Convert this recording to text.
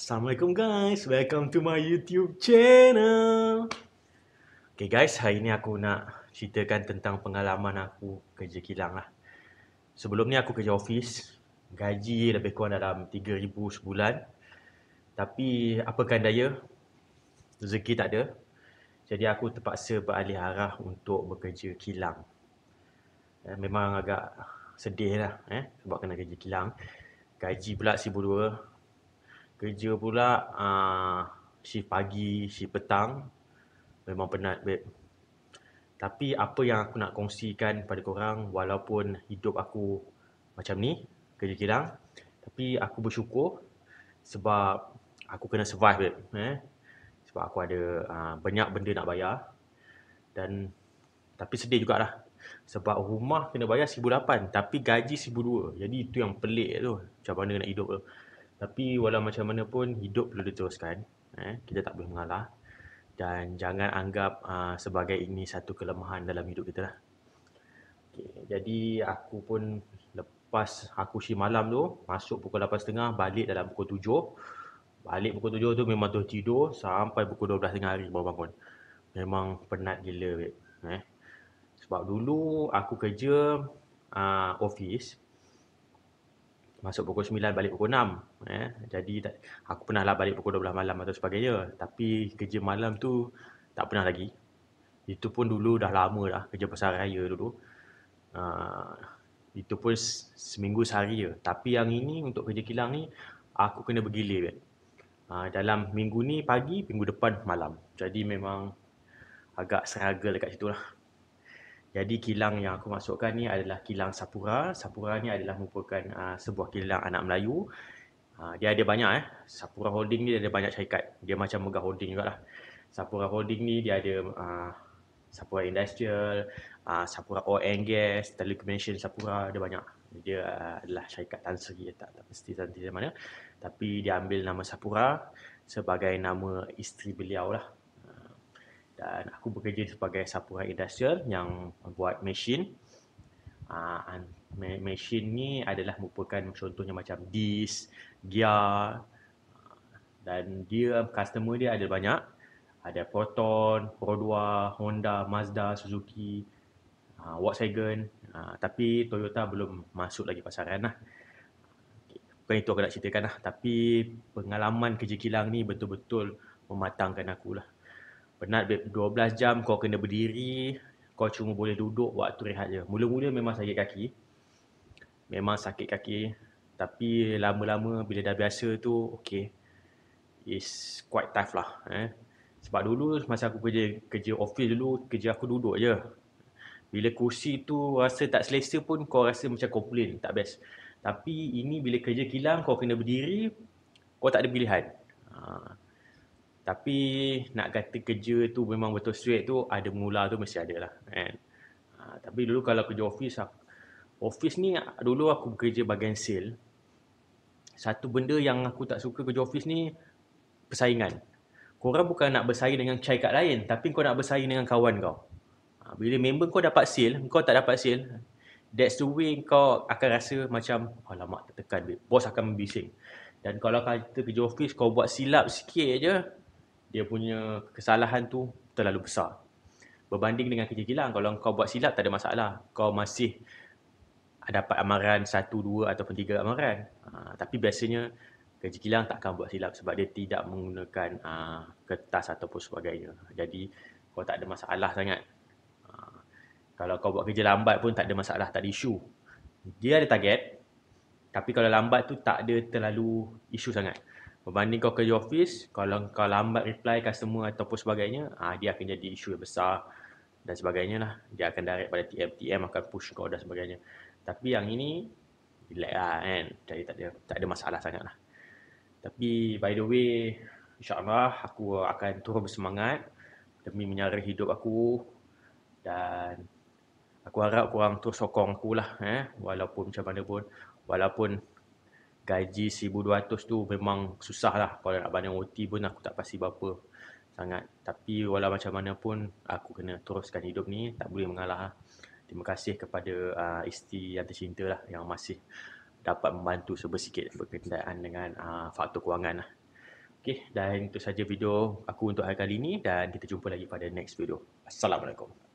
Assalamualaikum guys, welcome to my YouTube channel. Okay guys, hari ni aku nak ceritakan tentang pengalaman aku kerja kilang lah. Sebelum ni aku kerja office, gaji lebih kurang dalam 3000 sebulan. Tapi apakan daya, rezeki tak ada. Jadi aku terpaksa beralih arah untuk bekerja kilang. Eh, memang agak sedih lah eh, sebab kena kerja kilang. Gaji pula RM1,200, Kerja pula uh, shift pagi, shift petang Memang penat babe Tapi apa yang aku nak kongsikan pada korang Walaupun hidup aku macam ni Kerja kilang Tapi aku bersyukur Sebab aku kena survive babe eh? Sebab aku ada uh, banyak benda nak bayar Dan Tapi sedih jugalah Sebab rumah kena bayar RM1,800 Tapi gaji RM1,200 Jadi itu yang pelik tu Macam mana nak hidup tu tapi walau macam mana pun hidup perlu diteruskan. Eh, kita tak boleh mengalah. Dan jangan anggap uh, sebagai ini satu kelemahan dalam hidup kita lah. Okay, jadi aku pun lepas aku si malam tu masuk pukul 8.30 balik dalam pukul 7. Balik pukul 7 tu memang terus tidur sampai pukul 12.30 hari baru bangun. Memang penat gila. Eh. Sebab dulu aku kerja uh, office masuk pukul 9 balik pukul 6 eh. jadi tak, aku pernah lah balik pukul 12 malam atau sebagainya tapi kerja malam tu tak pernah lagi itu pun dulu dah lama dah kerja pasar raya dulu uh, itu pun seminggu sehari je tapi yang ini untuk kerja kilang ni aku kena bergilir kan uh, dalam minggu ni pagi minggu depan malam jadi memang agak struggle dekat situ lah jadi kilang yang aku masukkan ni adalah kilang Sapura. Sapura ni adalah merupakan uh, sebuah kilang anak Melayu. Uh, dia ada banyak eh. Sapura Holding ni dia ada banyak syarikat. Dia macam Mega Holding jugalah. Sapura Holding ni dia ada uh, Sapura Industrial, uh, Sapura Oil and Gas, Telecommunication Sapura, dia banyak. Dia uh, adalah syarikat Tan Sri, eh, tak, tak pasti Tan Sri mana. Tapi dia ambil nama Sapura sebagai nama isteri beliau lah dan aku bekerja sebagai sapuhan industrial yang buat mesin. Uh, mesin ni adalah merupakan contohnya macam disk, gear dan dia customer dia ada banyak. Ada Proton, Produa, Honda, Mazda, Suzuki, uh, Volkswagen. Uh, tapi Toyota belum masuk lagi pasaran lah. Bukan itu aku nak ceritakan lah. Tapi pengalaman kerja kilang ni betul-betul mematangkan aku lah. Penat 12 jam kau kena berdiri Kau cuma boleh duduk waktu rehat je Mula-mula memang sakit kaki Memang sakit kaki Tapi lama-lama bila dah biasa tu Okay It's quite tough lah eh. Sebab dulu masa aku kerja kerja office dulu Kerja aku duduk je Bila kursi tu rasa tak selesa pun Kau rasa macam komplain tak best Tapi ini bila kerja kilang kau kena berdiri Kau tak ada pilihan ah tapi nak kata kerja tu memang betul straight tu ada mula tu mesti ada lah kan uh, tapi dulu kalau kerja office aku, office ni dulu aku bekerja bagian sale satu benda yang aku tak suka kerja office ni persaingan korang bukan nak bersaing dengan cai kat lain tapi kau nak bersaing dengan kawan kau ha, bila member kau dapat sale kau tak dapat sale That's the way kau akan rasa macam Alamak oh, tertekan babe. Bos akan membising Dan kalau kata kerja office kau buat silap sikit je dia punya kesalahan tu terlalu besar berbanding dengan kerja kilang kalau kau buat silap tak ada masalah kau masih dapat amaran satu dua ataupun 3 amaran ha, tapi biasanya kerja kilang tak akan buat silap sebab dia tidak menggunakan ha, kertas ataupun sebagainya jadi kau tak ada masalah sangat ha, kalau kau buat kerja lambat pun tak ada masalah tak ada isu dia ada target tapi kalau lambat tu tak ada terlalu isu sangat Berbanding kau kerja office, kalau kau lambat reply customer ataupun sebagainya, ah dia akan jadi isu yang besar dan sebagainya lah. Dia akan direct pada TM, TM akan push kau dan sebagainya. Tapi yang ini, relax lah kan. Jadi tak ada, tak ada masalah sangat lah. Tapi by the way, insyaAllah aku akan turun bersemangat demi menyara hidup aku dan aku harap korang terus sokong aku lah eh. Walaupun macam mana pun, walaupun gaji RM1,200 tu memang susah lah kalau nak banding OT pun aku tak pasti berapa sangat tapi walau macam mana pun aku kena teruskan hidup ni tak boleh mengalah lah. terima kasih kepada uh, ah, isteri yang tercinta lah yang masih dapat membantu sebesikit berkaitan dengan uh, faktor kewangan lah. Okay, dan itu saja video aku untuk hari kali ini dan kita jumpa lagi pada next video. Assalamualaikum.